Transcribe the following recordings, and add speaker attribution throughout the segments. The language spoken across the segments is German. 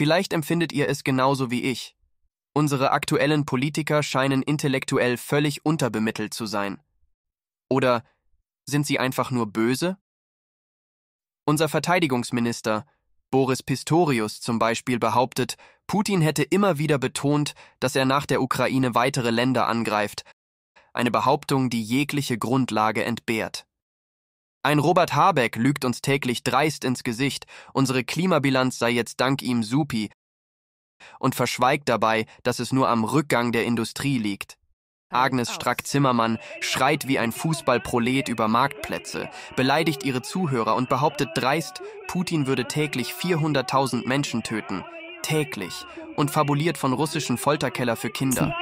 Speaker 1: Vielleicht empfindet ihr es genauso wie ich. Unsere aktuellen Politiker scheinen intellektuell völlig unterbemittelt zu sein. Oder sind sie einfach nur böse? Unser Verteidigungsminister Boris Pistorius zum Beispiel behauptet, Putin hätte immer wieder betont, dass er nach der Ukraine weitere Länder angreift, eine Behauptung, die jegliche Grundlage entbehrt. Ein Robert Habeck lügt uns täglich dreist ins Gesicht, unsere Klimabilanz sei jetzt dank ihm supi und verschweigt dabei, dass es nur am Rückgang der Industrie liegt. Agnes Strack-Zimmermann schreit wie ein Fußballprolet über Marktplätze, beleidigt ihre Zuhörer und behauptet dreist, Putin würde täglich 400.000 Menschen töten. Täglich. Und fabuliert von russischen Folterkeller für Kinder.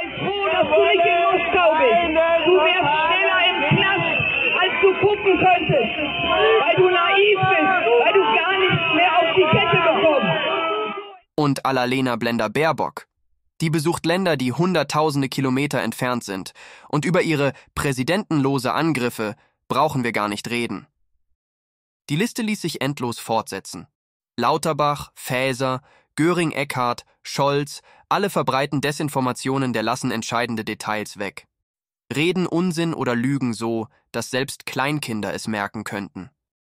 Speaker 1: gucken könntest, weil du naiv bist, weil du gar nichts mehr auf die Kette bekommst. Und Alalena Blender-Baerbock. Die besucht Länder, die hunderttausende Kilometer entfernt sind. Und über ihre präsidentenlose Angriffe brauchen wir gar nicht reden. Die Liste ließ sich endlos fortsetzen. Lauterbach, Fäser, göring eckhardt Scholz, alle verbreiten Desinformationen der lassen entscheidende Details weg reden Unsinn oder lügen so, dass selbst Kleinkinder es merken könnten.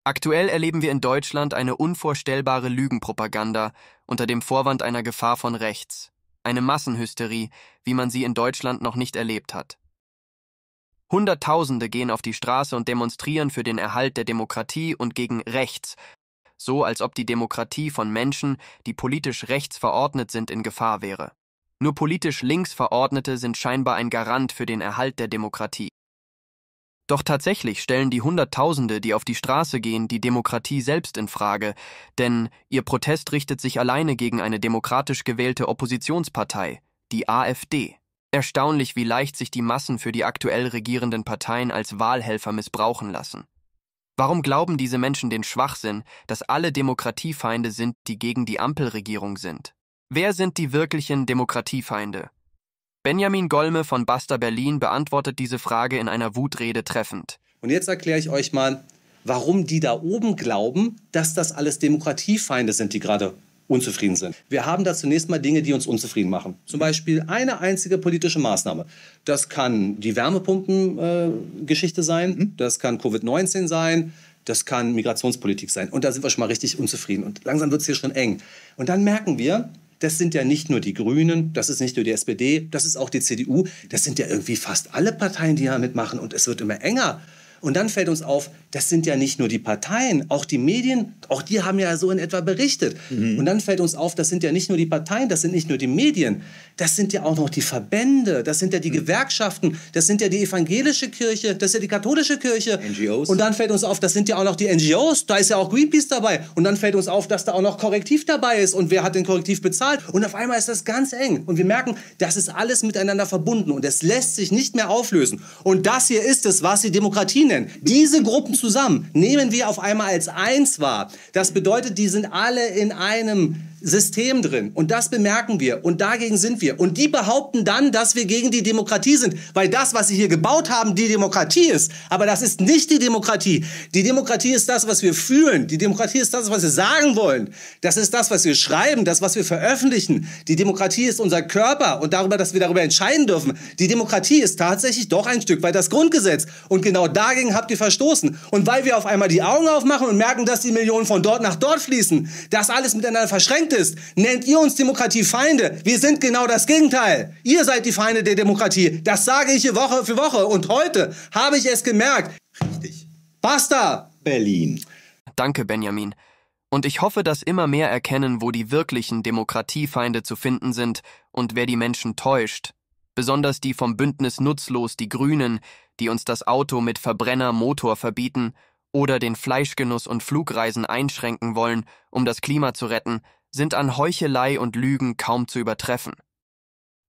Speaker 1: Aktuell erleben wir in Deutschland eine unvorstellbare Lügenpropaganda unter dem Vorwand einer Gefahr von rechts, eine Massenhysterie, wie man sie in Deutschland noch nicht erlebt hat. Hunderttausende gehen auf die Straße und demonstrieren für den Erhalt der Demokratie und gegen rechts, so als ob die Demokratie von Menschen, die politisch rechts verordnet sind, in Gefahr wäre. Nur politisch links Verordnete sind scheinbar ein Garant für den Erhalt der Demokratie. Doch tatsächlich stellen die Hunderttausende, die auf die Straße gehen, die Demokratie selbst in Frage, denn ihr Protest richtet sich alleine gegen eine demokratisch gewählte Oppositionspartei, die AfD. Erstaunlich, wie leicht sich die Massen für die aktuell regierenden Parteien als Wahlhelfer missbrauchen lassen. Warum glauben diese Menschen den Schwachsinn, dass alle Demokratiefeinde sind, die gegen die Ampelregierung sind? Wer sind die wirklichen Demokratiefeinde? Benjamin Golme von Basta Berlin beantwortet diese Frage in einer Wutrede treffend.
Speaker 2: Und jetzt erkläre ich euch mal, warum die da oben glauben, dass das alles Demokratiefeinde sind, die gerade unzufrieden sind. Wir haben da zunächst mal Dinge, die uns unzufrieden machen. Zum Beispiel eine einzige politische Maßnahme. Das kann die Wärmepumpengeschichte äh, sein, mhm. das kann Covid-19 sein, das kann Migrationspolitik sein. Und da sind wir schon mal richtig unzufrieden. Und langsam wird es hier schon eng. Und dann merken wir, das sind ja nicht nur die Grünen, das ist nicht nur die SPD, das ist auch die CDU, das sind ja irgendwie fast alle Parteien, die da mitmachen und es wird immer enger. Und dann fällt uns auf, das sind ja nicht nur die Parteien, auch die Medien, auch die haben ja so in etwa berichtet. Mhm. Und dann fällt uns auf, das sind ja nicht nur die Parteien, das sind nicht nur die Medien, das sind ja auch noch die Verbände, das sind ja die mhm. Gewerkschaften, das sind ja die evangelische Kirche, das ist ja die katholische Kirche. NGOs. Und dann fällt uns auf, das sind ja auch noch die NGOs, da ist ja auch Greenpeace dabei. Und dann fällt uns auf, dass da auch noch Korrektiv dabei ist und wer hat den Korrektiv bezahlt. Und auf einmal ist das ganz eng. Und wir merken, das ist alles miteinander verbunden und es lässt sich nicht mehr auflösen. Und das hier ist es, was die Demokratie ihnen, diese Gruppen zusammen, nehmen wir auf einmal als eins wahr. Das bedeutet, die sind alle in einem System drin. Und das bemerken wir. Und dagegen sind wir. Und die behaupten dann, dass wir gegen die Demokratie sind. Weil das, was sie hier gebaut haben, die Demokratie ist. Aber das ist nicht die Demokratie. Die Demokratie ist das, was wir fühlen. Die Demokratie ist das, was wir sagen wollen. Das ist das, was wir schreiben, das, was wir veröffentlichen. Die Demokratie ist unser Körper und darüber, dass wir darüber entscheiden dürfen. Die Demokratie ist tatsächlich doch ein Stück weit das Grundgesetz. Und genau dagegen habt ihr verstoßen. Und weil wir auf einmal die Augen aufmachen und merken, dass die Millionen von dort nach dort fließen, das alles miteinander verschränkt Parlament ist, nennt ihr uns Demokratiefeinde. Wir sind genau das Gegenteil. Ihr seid die Feinde der Demokratie. Das sage ich hier Woche für Woche. Und heute habe ich es gemerkt. Richtig.
Speaker 1: Basta, Berlin. Danke, Benjamin. Und ich hoffe, dass immer mehr erkennen, wo die wirklichen Demokratiefeinde zu finden sind und wer die Menschen täuscht. Besonders die vom Bündnis Nutzlos, die Grünen, die uns das Auto mit Verbrennermotor verbieten oder den Fleischgenuss und Flugreisen einschränken wollen, um das Klima zu retten, sind an Heuchelei und Lügen kaum zu übertreffen.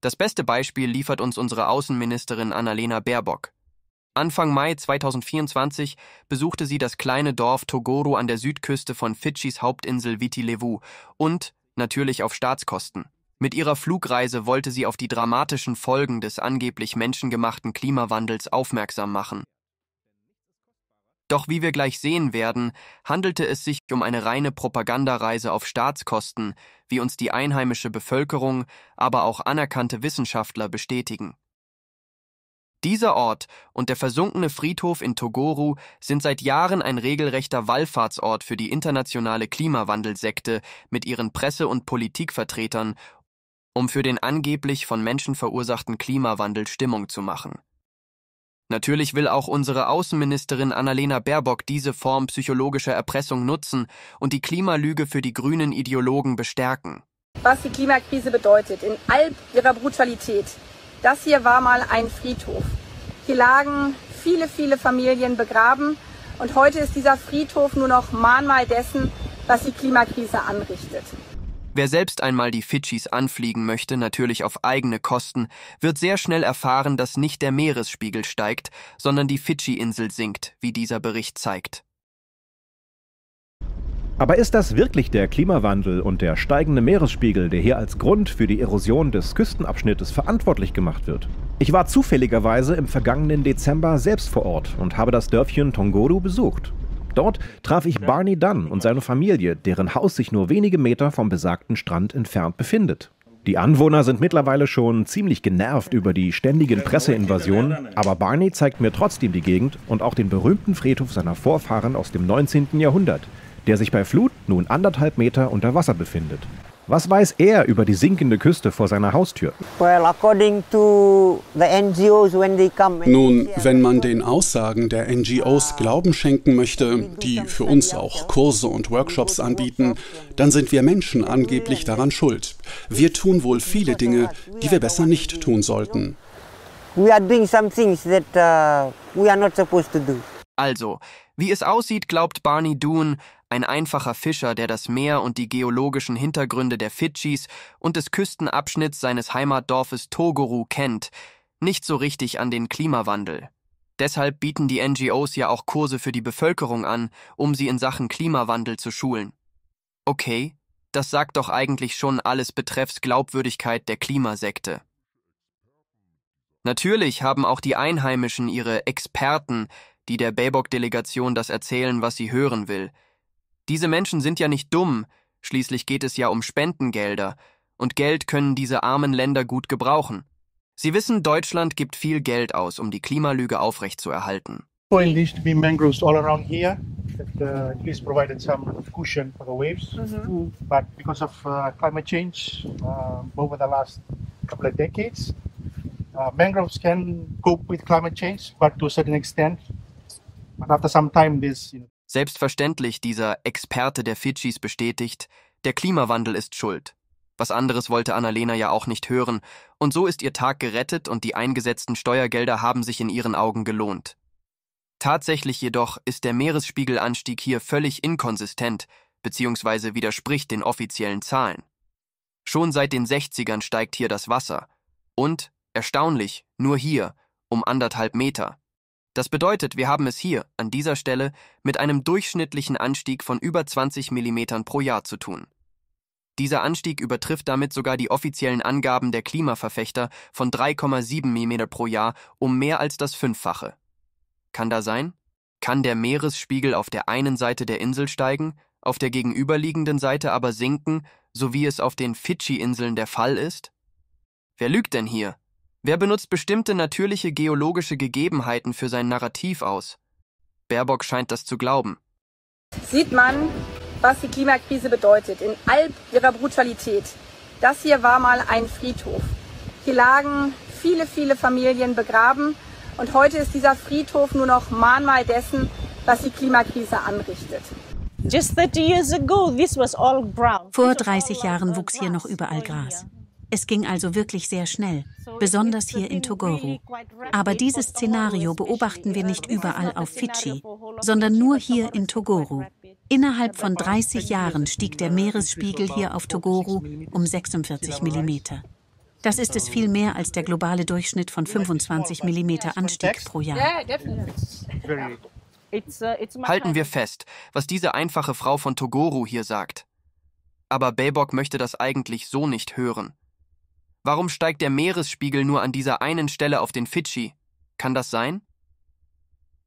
Speaker 1: Das beste Beispiel liefert uns unsere Außenministerin Annalena Baerbock. Anfang Mai 2024 besuchte sie das kleine Dorf Togoro an der Südküste von Fidschis Hauptinsel Viti Levu und, natürlich auf Staatskosten. Mit ihrer Flugreise wollte sie auf die dramatischen Folgen des angeblich menschengemachten Klimawandels aufmerksam machen. Doch wie wir gleich sehen werden, handelte es sich um eine reine Propagandareise auf Staatskosten, wie uns die einheimische Bevölkerung, aber auch anerkannte Wissenschaftler bestätigen. Dieser Ort und der versunkene Friedhof in Togoru sind seit Jahren ein regelrechter Wallfahrtsort für die internationale Klimawandelsekte mit ihren Presse- und Politikvertretern, um für den angeblich von Menschen verursachten Klimawandel Stimmung zu machen. Natürlich will auch unsere Außenministerin Annalena Baerbock diese Form psychologischer Erpressung nutzen und die Klimalüge für die grünen Ideologen bestärken.
Speaker 3: Was die Klimakrise bedeutet, in all ihrer Brutalität. Das hier war mal ein Friedhof. Hier lagen viele, viele Familien begraben und heute ist dieser Friedhof nur noch Mahnmal dessen, was die Klimakrise anrichtet.
Speaker 1: Wer selbst einmal die Fidschis anfliegen möchte, natürlich auf eigene Kosten, wird sehr schnell erfahren, dass nicht der Meeresspiegel steigt, sondern die Fidschi-Insel sinkt, wie dieser Bericht zeigt.
Speaker 4: Aber ist das wirklich der Klimawandel und der steigende Meeresspiegel, der hier als Grund für die Erosion des Küstenabschnittes verantwortlich gemacht wird? Ich war zufälligerweise im vergangenen Dezember selbst vor Ort und habe das Dörfchen Tongoru besucht. Dort traf ich Barney Dunn und seine Familie, deren Haus sich nur wenige Meter vom besagten Strand entfernt befindet. Die Anwohner sind mittlerweile schon ziemlich genervt über die ständigen Presseinvasionen, aber Barney zeigt mir trotzdem die Gegend und auch den berühmten Friedhof seiner Vorfahren aus dem 19. Jahrhundert, der sich bei Flut nun anderthalb Meter unter Wasser befindet. Was weiß er über die sinkende Küste vor seiner Haustür?
Speaker 3: Nun,
Speaker 2: wenn man den Aussagen der NGOs Glauben schenken möchte, die für uns auch Kurse und Workshops anbieten, dann sind wir Menschen angeblich daran schuld. Wir tun wohl viele Dinge, die wir besser nicht tun sollten. Uh,
Speaker 1: also, wie es aussieht, glaubt Barney Doon, ein einfacher Fischer, der das Meer und die geologischen Hintergründe der Fidschis und des Küstenabschnitts seines Heimatdorfes Togoru kennt, nicht so richtig an den Klimawandel. Deshalb bieten die NGOs ja auch Kurse für die Bevölkerung an, um sie in Sachen Klimawandel zu schulen. Okay, das sagt doch eigentlich schon alles betreffs Glaubwürdigkeit der Klimasekte. Natürlich haben auch die Einheimischen ihre Experten, die der Baerbock-Delegation das erzählen, was sie hören will – diese Menschen sind ja nicht dumm, schließlich geht es ja um Spendengelder, und Geld können diese armen Länder gut gebrauchen. Sie wissen, Deutschland gibt viel Geld aus, um die Klimalüge aufrechtzuerhalten.
Speaker 2: Well, there mangroves all around here that uh, at least provided some cushion for the waves. Mm-hmm. Mm -hmm. But because of uh, climate change uh, uh, mangroves can cope with climate change, but to a certain extent. But after some time,
Speaker 1: Selbstverständlich dieser Experte der Fidschis bestätigt, der Klimawandel ist schuld. Was anderes wollte Annalena ja auch nicht hören, und so ist ihr Tag gerettet und die eingesetzten Steuergelder haben sich in ihren Augen gelohnt. Tatsächlich jedoch ist der Meeresspiegelanstieg hier völlig inkonsistent bzw. widerspricht den offiziellen Zahlen. Schon seit den 60ern steigt hier das Wasser. Und, erstaunlich, nur hier, um anderthalb Meter. Das bedeutet, wir haben es hier, an dieser Stelle, mit einem durchschnittlichen Anstieg von über 20 mm pro Jahr zu tun. Dieser Anstieg übertrifft damit sogar die offiziellen Angaben der Klimaverfechter von 3,7 mm pro Jahr um mehr als das Fünffache. Kann da sein? Kann der Meeresspiegel auf der einen Seite der Insel steigen, auf der gegenüberliegenden Seite aber sinken, so wie es auf den Fidschi-Inseln der Fall ist? Wer lügt denn hier? Wer benutzt bestimmte natürliche geologische Gegebenheiten für sein Narrativ aus? Baerbock scheint das zu glauben.
Speaker 3: Sieht man, was die Klimakrise bedeutet, in all ihrer Brutalität. Das hier war mal ein Friedhof. Hier lagen viele, viele Familien begraben und heute ist dieser Friedhof nur noch Mahnmal dessen, was die Klimakrise anrichtet. Vor 30 Jahren wuchs hier noch überall Gras. Es ging also wirklich sehr schnell, besonders hier in Togoru. Aber dieses Szenario beobachten wir nicht überall auf Fidschi, sondern nur hier in Togoru. Innerhalb von 30 Jahren stieg der Meeresspiegel hier auf Togoru um 46 mm. Das ist es viel mehr als der globale Durchschnitt von 25 mm Anstieg pro Jahr. Halten wir
Speaker 1: fest, was diese einfache Frau von Togoru hier sagt. Aber Baebok möchte das eigentlich so nicht hören. Warum steigt der Meeresspiegel nur an dieser einen Stelle auf den Fidschi? Kann das sein?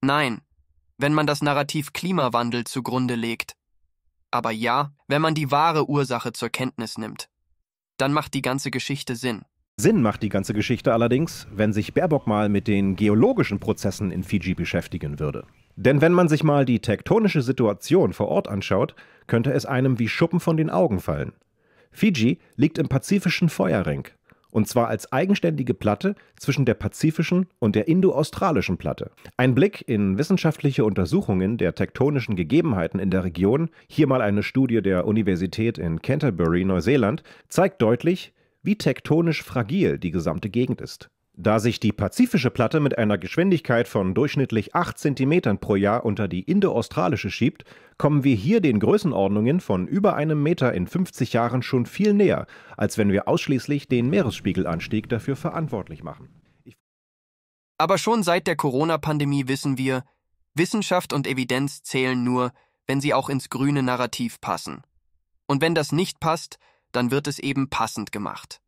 Speaker 1: Nein, wenn man das Narrativ Klimawandel zugrunde legt. Aber ja, wenn man die wahre Ursache zur Kenntnis nimmt. Dann macht die ganze Geschichte Sinn.
Speaker 4: Sinn macht die ganze Geschichte allerdings, wenn sich Baerbock mal mit den geologischen Prozessen in Fiji beschäftigen würde. Denn wenn man sich mal die tektonische Situation vor Ort anschaut, könnte es einem wie Schuppen von den Augen fallen. Fiji liegt im pazifischen Feuerring, und zwar als eigenständige Platte zwischen der pazifischen und der indo-australischen Platte. Ein Blick in wissenschaftliche Untersuchungen der tektonischen Gegebenheiten in der Region, hier mal eine Studie der Universität in Canterbury, Neuseeland, zeigt deutlich, wie tektonisch fragil die gesamte Gegend ist. Da sich die pazifische Platte mit einer Geschwindigkeit von durchschnittlich 8 cm pro Jahr unter die indoaustralische schiebt, kommen wir hier den Größenordnungen von über einem Meter in 50 Jahren schon viel näher, als wenn wir ausschließlich den Meeresspiegelanstieg dafür verantwortlich machen.
Speaker 1: Aber schon seit der Corona-Pandemie wissen wir, Wissenschaft und Evidenz zählen nur, wenn sie auch ins grüne Narrativ passen. Und wenn das nicht passt, dann wird es eben passend gemacht.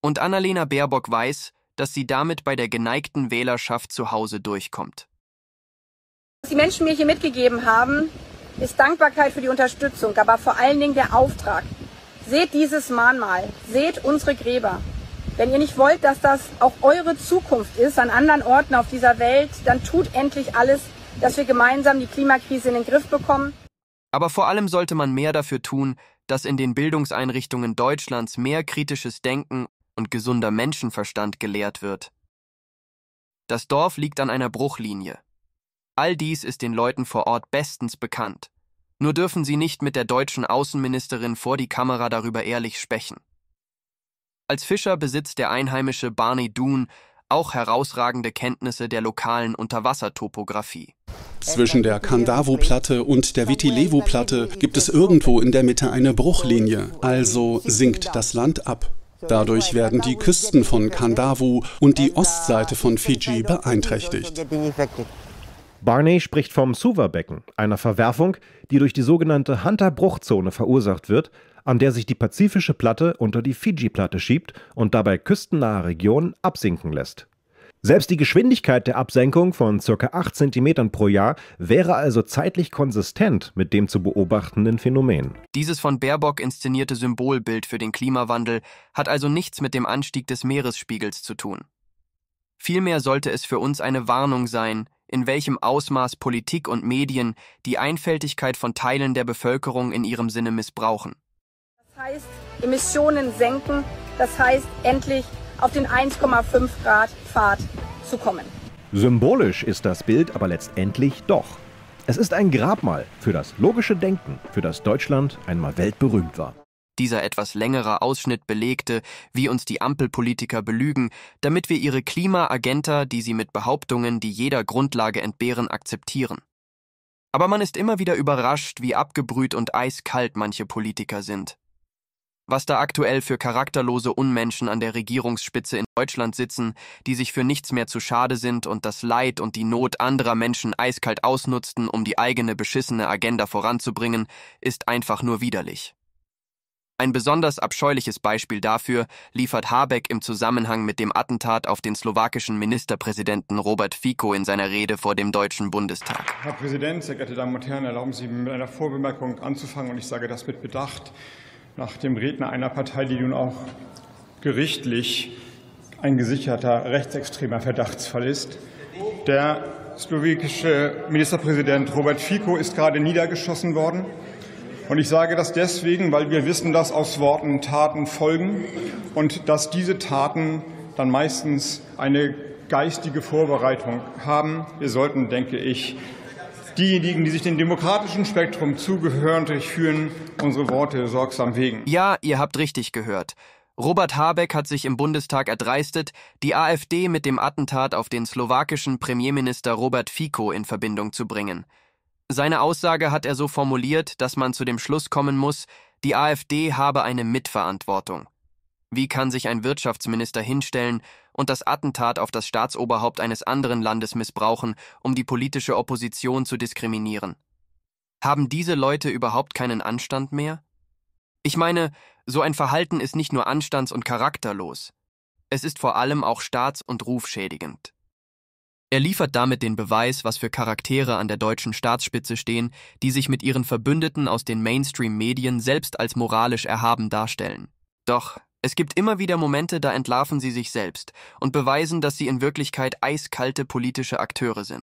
Speaker 1: Und Annalena Baerbock weiß, dass sie damit bei der geneigten Wählerschaft zu Hause durchkommt.
Speaker 3: Was die Menschen mir hier mitgegeben haben, ist Dankbarkeit für die Unterstützung, aber vor allen Dingen der Auftrag. Seht dieses Mahnmal, seht unsere Gräber. Wenn ihr nicht wollt, dass das auch eure Zukunft ist an anderen Orten auf dieser Welt, dann tut endlich alles, dass wir gemeinsam die Klimakrise in den Griff bekommen.
Speaker 1: Aber vor allem sollte man mehr dafür tun, dass in den Bildungseinrichtungen Deutschlands mehr kritisches Denken und gesunder Menschenverstand gelehrt wird. Das Dorf liegt an einer Bruchlinie. All dies ist den Leuten vor Ort bestens bekannt. Nur dürfen sie nicht mit der deutschen Außenministerin vor die Kamera darüber ehrlich sprechen. Als Fischer besitzt der einheimische Barney Doon auch herausragende Kenntnisse der lokalen Unterwassertopographie.
Speaker 2: Zwischen der Kandavo-Platte und der viti levo platte gibt es irgendwo in der Mitte eine Bruchlinie, also sinkt das Land ab.
Speaker 4: Dadurch werden die Küsten von Kandavu und die Ostseite von Fiji beeinträchtigt. Barney spricht vom Suva-Becken, einer Verwerfung, die durch die sogenannte Hunter-Bruchzone verursacht wird, an der sich die pazifische Platte unter die Fiji-Platte schiebt und dabei küstennahe Regionen absinken lässt. Selbst die Geschwindigkeit der Absenkung von ca. 8 cm pro Jahr wäre also zeitlich konsistent mit dem zu beobachtenden Phänomen.
Speaker 1: Dieses von Baerbock inszenierte Symbolbild für den Klimawandel hat also nichts mit dem Anstieg des Meeresspiegels zu tun. Vielmehr sollte es für uns eine Warnung sein, in welchem Ausmaß Politik und Medien die Einfältigkeit von Teilen der Bevölkerung in ihrem Sinne missbrauchen.
Speaker 3: Das heißt, Emissionen senken, das heißt endlich auf den 1,5 Grad Pfad zu kommen.
Speaker 4: Symbolisch ist das Bild aber letztendlich doch. Es ist ein Grabmal für das logische Denken, für das Deutschland einmal weltberühmt war.
Speaker 1: Dieser etwas längere Ausschnitt belegte, wie uns die Ampelpolitiker belügen, damit wir ihre Klimaagenter, die sie mit Behauptungen, die jeder Grundlage entbehren, akzeptieren. Aber man ist immer wieder überrascht, wie abgebrüht und eiskalt manche Politiker sind was da aktuell für charakterlose Unmenschen an der Regierungsspitze in Deutschland sitzen, die sich für nichts mehr zu schade sind und das Leid und die Not anderer Menschen eiskalt ausnutzten, um die eigene beschissene Agenda voranzubringen, ist einfach nur widerlich. Ein besonders abscheuliches Beispiel dafür liefert Habeck im Zusammenhang mit dem Attentat auf den slowakischen Ministerpräsidenten Robert Fico in seiner Rede vor dem Deutschen Bundestag.
Speaker 4: Herr Präsident, sehr geehrte Damen und Herren, erlauben Sie mir mit einer Vorbemerkung anzufangen und ich sage das mit Bedacht nach dem Redner einer Partei, die nun auch gerichtlich ein gesicherter rechtsextremer Verdachtsfall ist. Der slowakische Ministerpräsident Robert Fico ist gerade niedergeschossen worden. Und ich sage das deswegen, weil wir wissen, dass aus Worten Taten folgen und dass diese Taten dann meistens eine geistige Vorbereitung haben. Wir sollten, denke ich, diejenigen, die sich dem demokratischen Spektrum
Speaker 1: zugehörig fühlen, unsere Worte sorgsam wägen. Ja, ihr habt richtig gehört. Robert Habeck hat sich im Bundestag erdreistet, die AfD mit dem Attentat auf den slowakischen Premierminister Robert Fico in Verbindung zu bringen. Seine Aussage hat er so formuliert, dass man zu dem Schluss kommen muss, die AfD habe eine Mitverantwortung. Wie kann sich ein Wirtschaftsminister hinstellen und das Attentat auf das Staatsoberhaupt eines anderen Landes missbrauchen, um die politische Opposition zu diskriminieren. Haben diese Leute überhaupt keinen Anstand mehr? Ich meine, so ein Verhalten ist nicht nur anstands- und charakterlos, es ist vor allem auch staats- und rufschädigend. Er liefert damit den Beweis, was für Charaktere an der deutschen Staatsspitze stehen, die sich mit ihren Verbündeten aus den Mainstream-Medien selbst als moralisch erhaben darstellen. Doch es gibt immer wieder Momente, da entlarven sie sich selbst und beweisen, dass sie in Wirklichkeit eiskalte politische Akteure sind.